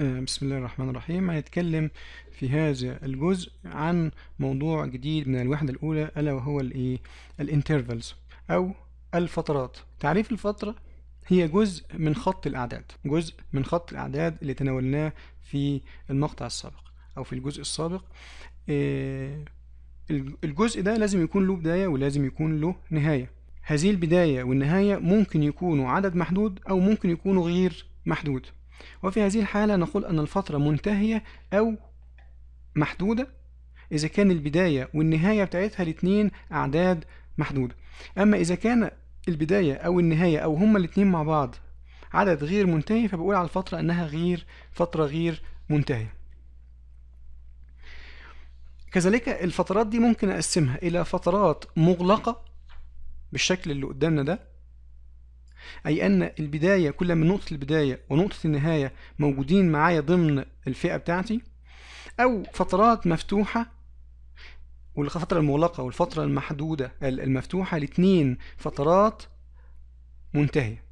آه، بسم الله الرحمن الرحيم هنتكلم في هذا الجزء عن موضوع جديد من الوحدة الأولى ألا وهو الإيه؟ الانترفلز أو الفترات تعريف الفترة هي جزء من خط الأعداد جزء من خط الأعداد اللي تناولناه في المقطع السابق أو في الجزء السابق آه، الجزء ده لازم يكون له بداية ولازم يكون له نهاية هذه البداية والنهاية ممكن يكونوا عدد محدود أو ممكن يكونوا غير محدود وفي هذه الحالة نقول أن الفترة منتهية أو محدودة إذا كان البداية والنهاية بتاعتها الاتنين أعداد محدودة أما إذا كان البداية أو النهاية أو هما الاتنين مع بعض عدد غير منتهي فبقول على الفترة أنها غير فترة غير منتهية كذلك الفترات دي ممكن أقسمها إلى فترات مغلقة بالشكل اللي قدامنا ده أي أن البداية كل ما نقطة البداية ونقطة النهاية موجودين معايا ضمن الفئة بتاعتي أو فترات مفتوحة والفترة المغلقة والفترة المحدودة المفتوحة الاتنين فترات منتهية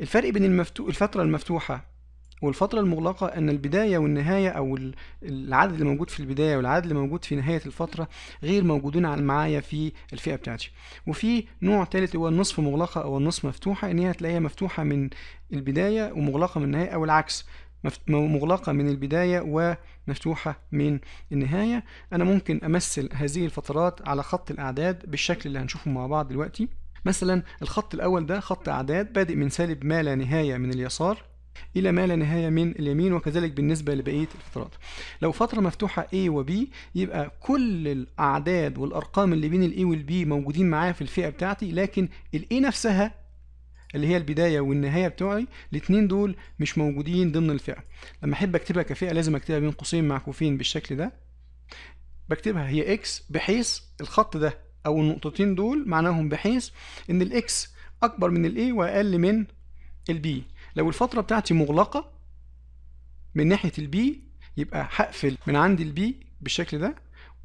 الفرق بين المفتو... الفترة المفتوحة والفترة المغلقة أن البداية والنهاية أو العدد اللي موجود في البداية والعدد اللي موجود في نهاية الفترة غير موجودين معايا في الفئة بتاعتي وفي نوع ثالث هو النصف مغلقة أو النصف مفتوحة إن هي هتلاقيها مفتوحة من البداية ومغلقة من النهاية أو العكس مغلقة من البداية ومفتوحة من النهاية أنا ممكن أمثل هذه الفترات على خط الأعداد بالشكل اللي هنشوفه مع بعض دلوقتي مثلا الخط الأول ده خط أعداد بادئ من سالب ما لا نهاية من اليسار إلى ما لا نهاية من اليمين وكذلك بالنسبة لبقية الفترات لو فترة مفتوحة A و B يبقى كل الأعداد والأرقام اللي بين ال A وال B موجودين معايا في الفئة بتاعتي لكن ال A نفسها اللي هي البدايه والنهايه بتوعي الاثنين دول مش موجودين ضمن الفئه لما احب اكتبها كفئه لازم اكتبها بين قوسين معكوفين بالشكل ده بكتبها هي اكس بحيث الخط ده او النقطتين دول معناهم بحيث ان الاكس اكبر من الاي واقل من البي لو الفترة بتاعتي مغلقة من ناحية البي يبقى هقفل من عند البي بالشكل ده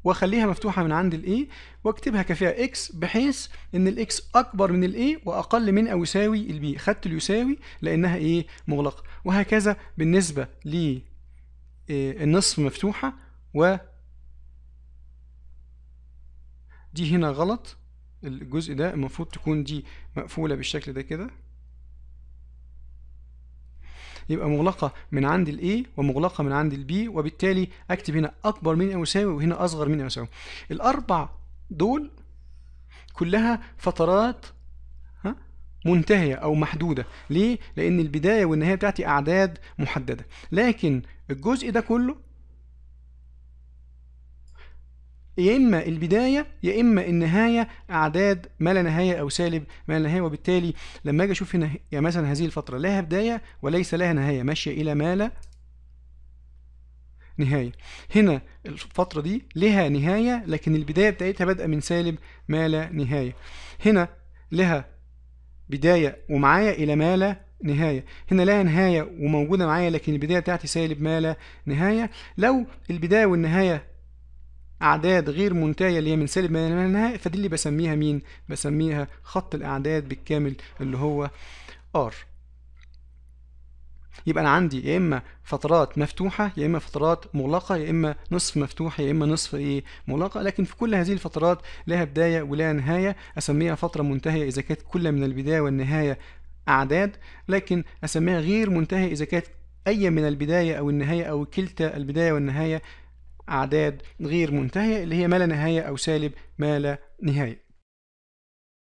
واخليها مفتوحة من عند الاي e، واكتبها كفيها اكس بحيث ان الاكس اكبر من الاي واقل من او يساوي البي خدت اليساوي لانها ايه مغلقة وهكذا بالنسبة ل آه، النصف مفتوحة و دي هنا غلط الجزء ده المفروض تكون دي مقفولة بالشكل ده كده يبقى مغلقه من عند الاي ومغلقه من عند البي وبالتالي اكتب هنا اكبر من او يساوي وهنا اصغر من او يساوي الاربع دول كلها فترات منتهيه او محدوده ليه لان البدايه والنهايه بتاعتي اعداد محدده لكن الجزء ده كله يا إما البداية يا إما النهاية أعداد ما لا نهاية أو سالب ما لا نهاية وبالتالي لما أجي أشوف هنا يا مثلا هذه الفترة لها بداية وليس لها نهاية ماشية إلى ما لا نهاية هنا الفترة دي لها نهاية لكن البداية بتاعتها بادئة من سالب ما لا نهاية هنا لها بداية ومعايا إلى ما لا نهاية هنا لها نهاية وموجودة معايا لكن البداية بتاعتي سالب ما لا نهاية لو البداية والنهاية أعداد غير منتهية اللي هي من سالب ما منها فدي اللي بسميها مين؟ بسميها خط الأعداد بالكامل اللي هو R يبقى أنا عندي يا إما فترات مفتوحة يا إما فترات مغلقة يا إما نصف مفتوح يا إما نصف إيه مغلقة لكن في كل هذه الفترات لها بداية ولها نهاية أسميها فترة منتهية إذا كانت كل من البداية والنهاية أعداد لكن أسميها غير منتهية إذا كانت أي من البداية أو النهاية أو كلتا البداية والنهاية أعداد غير منتهية اللي هي ما لا نهاية أو سالب ما لا نهاية